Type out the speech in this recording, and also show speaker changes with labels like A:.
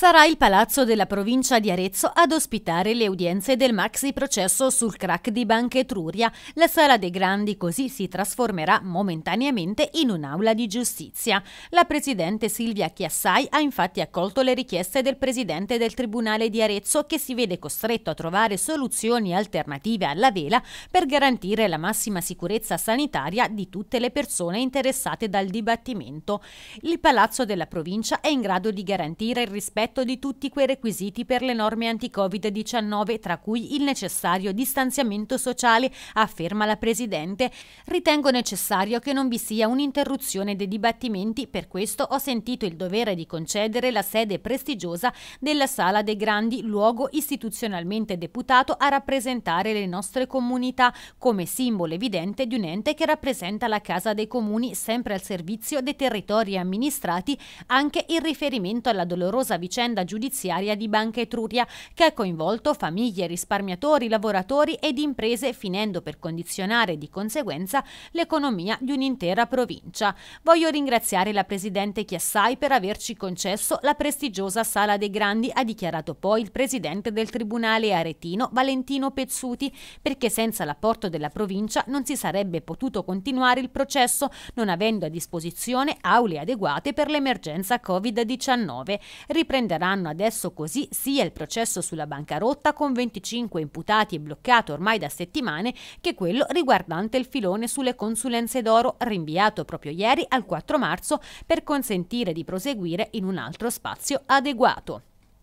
A: Sarà il Palazzo della provincia di Arezzo ad ospitare le udienze del maxi processo sul crack di Banca Etruria. La Sala dei Grandi così si trasformerà momentaneamente in un'aula di giustizia. La presidente Silvia Chiassai ha infatti accolto le richieste del presidente del Tribunale di Arezzo che si vede costretto a trovare soluzioni alternative alla vela per garantire la massima sicurezza sanitaria di tutte le persone interessate dal dibattimento. Il Palazzo della provincia è in grado di garantire il rispetto rispetto di tutti quei requisiti per le norme anti-Covid-19, tra cui il necessario distanziamento sociale, afferma la Presidente. Ritengo necessario che non vi sia un'interruzione dei dibattimenti, per questo ho sentito il dovere di concedere la sede prestigiosa della Sala dei Grandi, luogo istituzionalmente deputato a rappresentare le nostre comunità, come simbolo evidente di un ente che rappresenta la Casa dei Comuni sempre al servizio dei territori amministrati, anche in riferimento alla dolorosa vicenda vicenda giudiziaria di Banca Etruria che ha coinvolto famiglie, risparmiatori, lavoratori ed imprese finendo per condizionare di conseguenza l'economia di un'intera provincia. Voglio ringraziare la Presidente Chiassai per averci concesso la prestigiosa Sala dei Grandi, ha dichiarato poi il Presidente del Tribunale aretino Valentino Pezzuti, perché senza l'apporto della provincia non si sarebbe potuto continuare il processo non avendo a disposizione aule adeguate per l'emergenza Covid-19. Riprendendo riprenderanno adesso così sia il processo sulla bancarotta con 25 imputati e bloccato ormai da settimane che quello riguardante il filone sulle consulenze d'oro rinviato proprio ieri al 4 marzo per consentire di proseguire in un altro spazio adeguato.